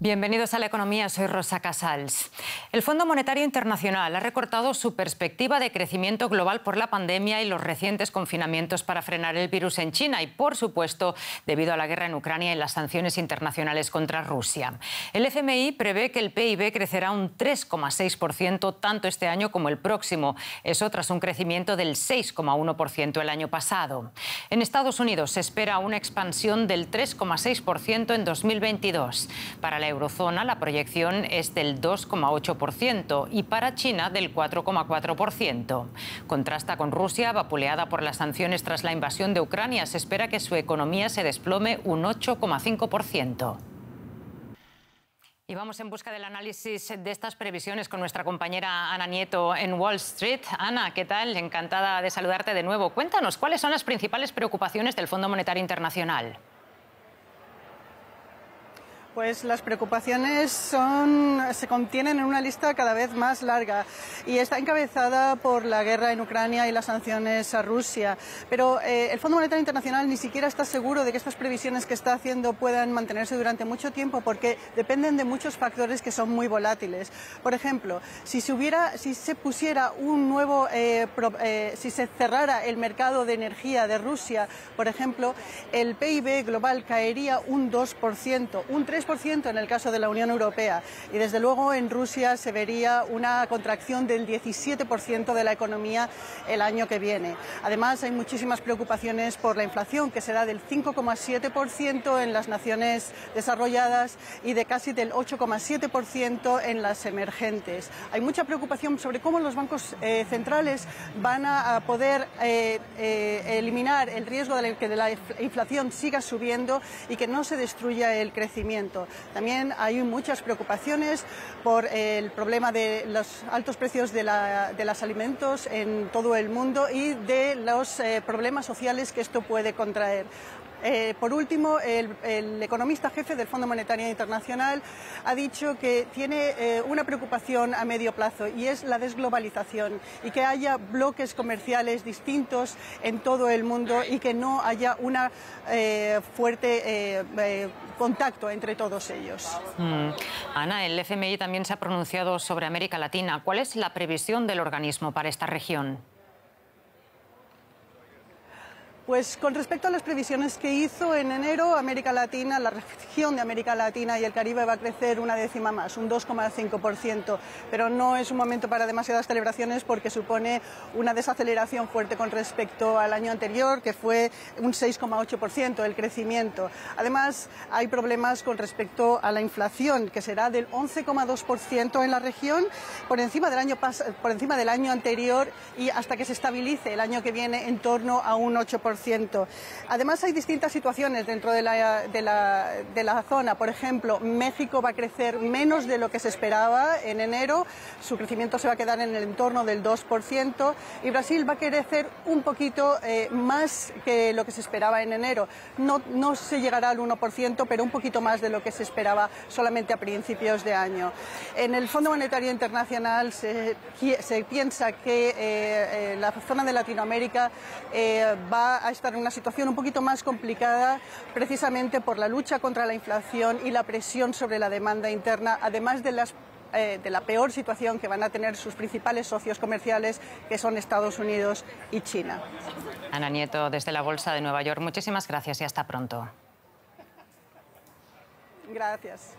Bienvenidos a la economía, soy Rosa Casals. El Fondo Monetario Internacional ha recortado su perspectiva de crecimiento global por la pandemia y los recientes confinamientos para frenar el virus en China y, por supuesto, debido a la guerra en Ucrania y las sanciones internacionales contra Rusia. El FMI prevé que el PIB crecerá un 3,6% tanto este año como el próximo, eso tras un crecimiento del 6,1% el año pasado. En Estados Unidos se espera una expansión del 3,6% en 2022. Para la eurozona la proyección es del 2,8% y para China del 4,4%. Contrasta con Rusia, vapuleada por las sanciones tras la invasión de Ucrania. Se espera que su economía se desplome un 8,5%. Y vamos en busca del análisis de estas previsiones con nuestra compañera Ana Nieto en Wall Street. Ana, ¿qué tal? Encantada de saludarte de nuevo. Cuéntanos, ¿cuáles son las principales preocupaciones del Fondo Monetario Internacional? Pues las preocupaciones son, se contienen en una lista cada vez más larga y está encabezada por la guerra en Ucrania y las sanciones a Rusia. Pero eh, el Fondo Monetario Internacional ni siquiera está seguro de que estas previsiones que está haciendo puedan mantenerse durante mucho tiempo porque dependen de muchos factores que son muy volátiles. Por ejemplo, si se, hubiera, si se pusiera un nuevo, eh, eh, si se cerrara el mercado de energía de Rusia, por ejemplo, el PIB global caería un 2%, un 3% en el caso de la Unión Europea. Y desde luego en Rusia se vería una contracción del 17% de la economía el año que viene. Además, hay muchísimas preocupaciones por la inflación, que será del 5,7% en las naciones desarrolladas y de casi del 8,7% en las emergentes. Hay mucha preocupación sobre cómo los bancos eh, centrales van a, poder eh, eh, eliminar el riesgo de que la inflación siga subiendo y que no se destruya el crecimiento. También hay muchas preocupaciones por el problema de los altos precios de, los alimentos en todo el mundo y de los eh, problemas sociales que esto puede contraer. Eh, por último, el, economista jefe del Fondo Monetario Internacional ha dicho que tiene eh, una preocupación a medio plazo y es la desglobalización y que haya bloques comerciales distintos en todo el mundo y que no haya un eh, fuerte contacto entre todos ellos. Mm. Ana, el FMI también se ha pronunciado sobre América Latina. ¿Cuál es la previsión del organismo para esta región? Pues con respecto a las previsiones que hizo en enero, América Latina, la región de América Latina y el Caribe va a crecer una décima más, un 2,5%, pero no es un momento para demasiadas celebraciones porque supone una desaceleración fuerte con respecto al año anterior, que fue un 6,8% el crecimiento. Además, hay problemas con respecto a la inflación, que será del 11,2% en la región, por encima del año por encima del año anterior y hasta que se estabilice el año que viene en torno a un 8%. Además, hay distintas situaciones dentro de la, zona. Por ejemplo, México va a crecer menos de lo que se esperaba en enero. Su crecimiento se va a quedar en el entorno del 2%. Y Brasil va a crecer un poquito eh, más que lo que se esperaba en enero. No, se llegará al 1%, pero un poquito más de lo que se esperaba solamente a principios de año. En el Fondo Monetario Internacional se, piensa que eh, eh, la zona de Latinoamérica va a a estar en una situación un poquito más complicada precisamente por la lucha contra la inflación y la presión sobre la demanda interna, además de eh, de la peor situación que van a tener sus principales socios comerciales, que son Estados Unidos y China. Ana Nieto, desde la Bolsa de Nueva York, muchísimas gracias y hasta pronto. Gracias.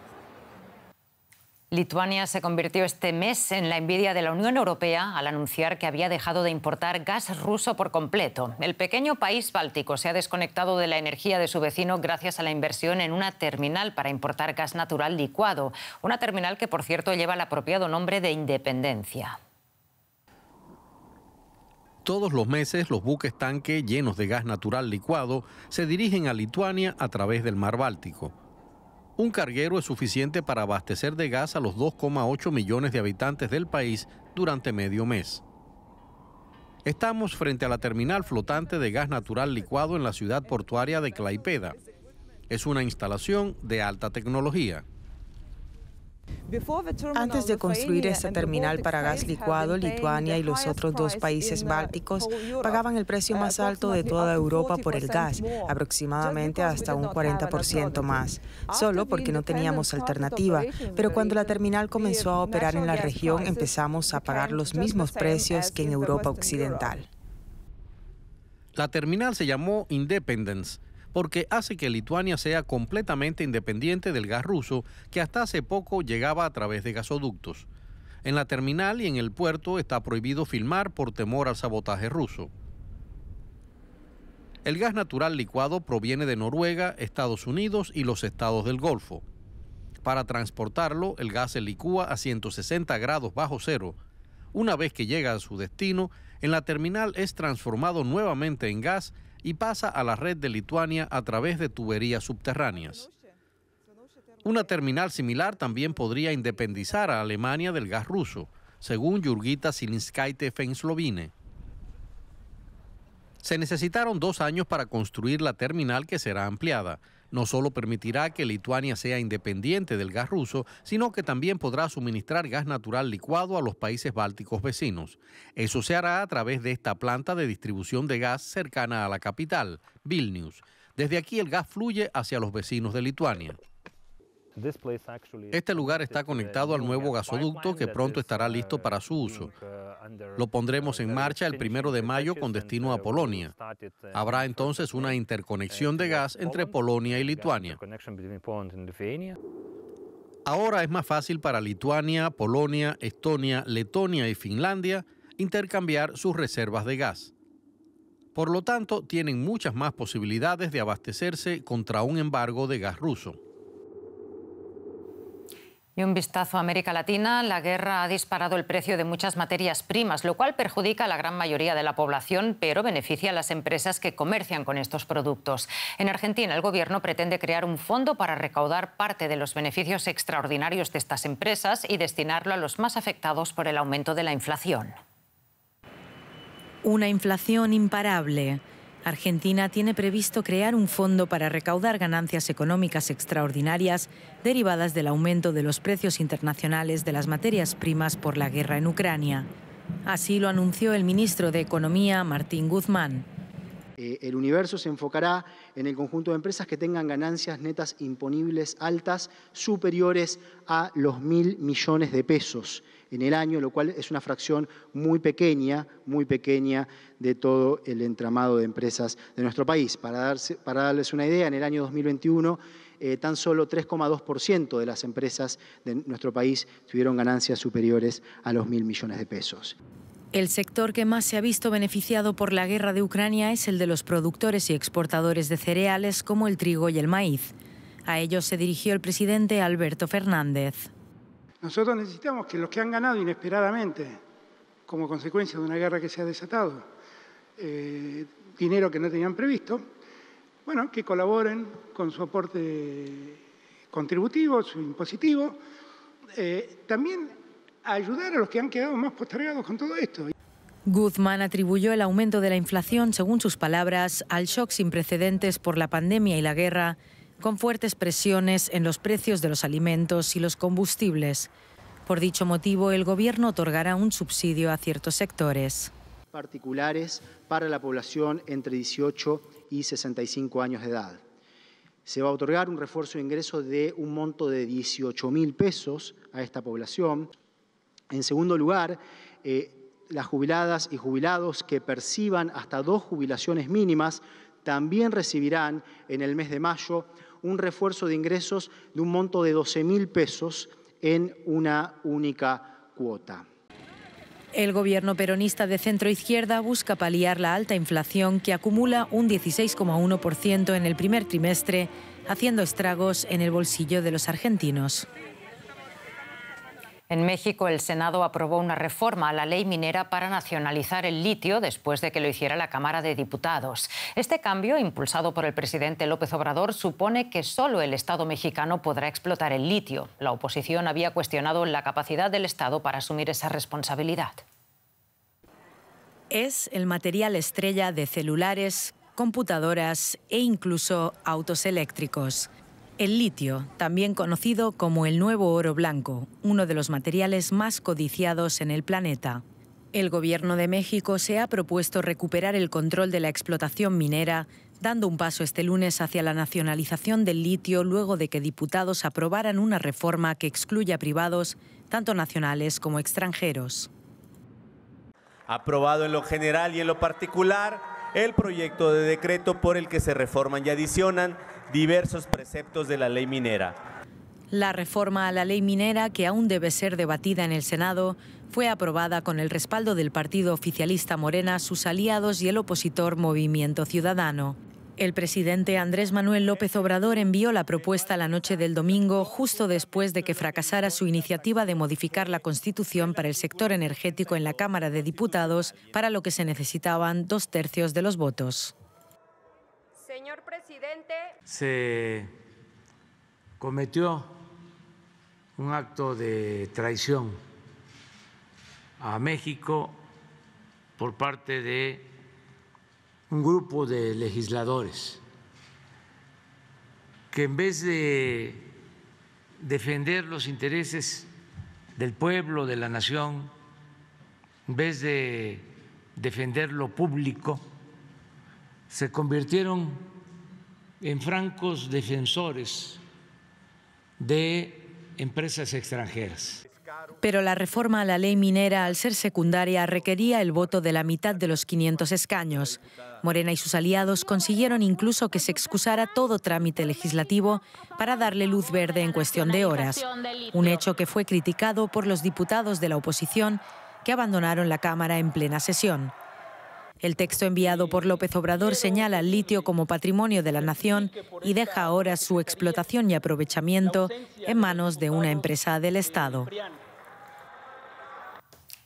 Lituania se convirtió este mes en la envidia de la Unión Europea al anunciar que había dejado de importar gas ruso por completo. El pequeño país báltico se ha desconectado de la energía de su vecino gracias a la inversión en una terminal para importar gas natural licuado, una terminal que por cierto lleva el apropiado nombre de Independencia. Todos los meses los buques tanque llenos de gas natural licuado se dirigen a Lituania a través del mar Báltico. Un carguero es suficiente para abastecer de gas a los 2,8 millones de habitantes del país durante medio mes. Estamos frente a la terminal flotante de gas natural licuado en la ciudad portuaria de Claipeda. Es una instalación de alta tecnología. Antes de construir esta terminal para gas licuado, Lituania y los otros dos países uh, bálticos pagaban el precio uh, más alto de toda Europa por el gas, aproximadamente hasta un 40% más, solo porque no teníamos alternativa. Pero uh, cuando la terminal comenzó a operar en la región, empezamos a pagar los mismos precios que en Europa Occidental. La terminal se llamó Independence porque hace que Lituania sea completamente independiente del gas ruso que hasta hace poco llegaba a través de gasoductos. En la terminal y en el puerto está prohibido filmar por temor al sabotaje ruso. El gas natural licuado proviene de Noruega, Estados Unidos y los estados del Golfo. Para transportarlo, el gas se licúa a 160 grados bajo cero. Una vez que llega a su destino, en la terminal es transformado nuevamente en gas y pasa a la red de Lituania a través de tuberías subterráneas. Una terminal similar también podría independizar a Alemania del gas ruso, según Jurgita Silinskaite Fenslovine. Se necesitaron dos años para construir la terminal que será ampliada no solo permitirá que Lituania sea independiente del gas ruso, sino que también podrá suministrar gas natural licuado a los países bálticos vecinos. Eso se hará a través de esta planta de distribución de gas cercana a la capital, Vilnius. Desde aquí el gas fluye hacia los vecinos de Lituania. Este lugar está conectado al nuevo gasoducto que pronto estará listo para su uso. Lo pondremos en marcha el primero de mayo con destino a Polonia. Habrá entonces una interconexión de gas entre Polonia y Lituania. Ahora es más fácil para Lituania, Polonia, Estonia, Letonia y Finlandia intercambiar sus reservas de gas. Por lo tanto, tienen muchas más posibilidades de abastecerse contra un embargo de gas ruso. Y un vistazo a América Latina, la guerra ha disparado el precio de muchas materias primas, lo cual perjudica a la gran mayoría de la población, pero beneficia a las empresas que comercian con estos productos. En Argentina, el gobierno pretende crear un fondo para recaudar parte de los beneficios extraordinarios de estas empresas y destinarlo a los más afectados por el aumento de la inflación. Una inflación imparable Argentina tiene previsto crear un fondo para recaudar ganancias económicas extraordinarias derivadas del aumento de los precios internacionales de las materias primas por la guerra en Ucrania. Así lo anunció el ministro de Economía, Martín Guzmán. Eh, el universo se enfocará en el conjunto de empresas que tengan ganancias netas imponibles altas superiores a los mil millones de pesos en el año, lo cual es una fracción muy pequeña, muy pequeña de todo el entramado de empresas de nuestro país. Para, darles una idea, en el año 2021 eh, tan solo 3,2% de las empresas de nuestro país tuvieron ganancias superiores a los mil millones de pesos. El sector que más se ha visto beneficiado por la guerra de Ucrania es el de los productores y exportadores de cereales como el trigo y el maíz. A ellos se dirigió el presidente Alberto Fernández. Nosotros necesitamos que los que han ganado inesperadamente, como consecuencia de una guerra que se ha desatado, eh, dinero que no tenían previsto, bueno, que colaboren con su aporte contributivo, su impositivo, eh, también ayudar a los que han quedado más postergados con todo esto. Guzmán atribuyó el aumento de la inflación, según sus palabras, al shock sin precedentes por la pandemia y la guerra con fuertes presiones en los precios de los alimentos y los combustibles. Por dicho motivo, el Gobierno otorgará un subsidio a ciertos sectores. Particulares para la población entre 18 y 65 años de edad. Se va a otorgar un refuerzo de ingreso de un monto de 18 mil pesos a esta población. En segundo lugar, eh, las jubiladas y jubilados que perciban hasta dos jubilaciones mínimas también recibirán en el mes de mayo un refuerzo de ingresos de un monto de 12 mil pesos en una única cuota. El gobierno peronista de centro izquierda busca paliar la alta inflación que acumula un 16,1% en el primer trimestre, haciendo estragos en el bolsillo de los argentinos. En México, el Senado aprobó una reforma a la ley minera para nacionalizar el litio después de que lo hiciera la Cámara de Diputados. Este cambio, impulsado por el presidente López Obrador, supone que solo el Estado mexicano podrá explotar el litio. La oposición había cuestionado la capacidad del Estado para asumir esa responsabilidad. Es el material estrella de celulares, computadoras e incluso autos eléctricos. El litio, también conocido como el nuevo oro blanco, uno de los materiales más codiciados en el planeta. El Gobierno de México se ha propuesto recuperar el control de la explotación minera, dando un paso este lunes hacia la nacionalización del litio luego de que diputados aprobaran una reforma que excluya a privados, tanto nacionales como extranjeros. Aprobado en lo general y en lo particular el proyecto de decreto por el que se reforman y adicionan diversos preceptos de la ley minera. La reforma a la ley minera, que aún debe ser debatida en el Senado, fue aprobada con el respaldo del partido oficialista Morena, sus aliados y el opositor Movimiento Ciudadano. El presidente Andrés Manuel López Obrador envió la propuesta la noche del domingo, justo después de que fracasara su iniciativa de modificar la Constitución para el sector energético en la Cámara de Diputados, para lo que se necesitaban dos tercios de los votos. Señor presidente. Se cometió un acto de traición a México por parte de un grupo de legisladores que en vez de defender los intereses del pueblo, de la nación, en vez de defender lo público, se convirtieron en francos defensores de empresas extranjeras. Pero la reforma a la ley minera, al ser secundaria, requería el voto de la mitad de los 500 escaños. Morena y sus aliados consiguieron incluso que se excusara todo trámite legislativo para darle luz verde en cuestión de horas, un hecho que fue criticado por los diputados de la oposición que abandonaron la Cámara en plena sesión. El texto enviado por López Obrador señala al litio como patrimonio de la nación y deja ahora su explotación y aprovechamiento en manos de una empresa del Estado.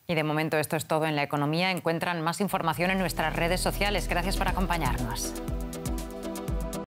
Y de momento esto es todo en la economía. Encuentran más información en nuestras redes sociales. Gracias por acompañarnos.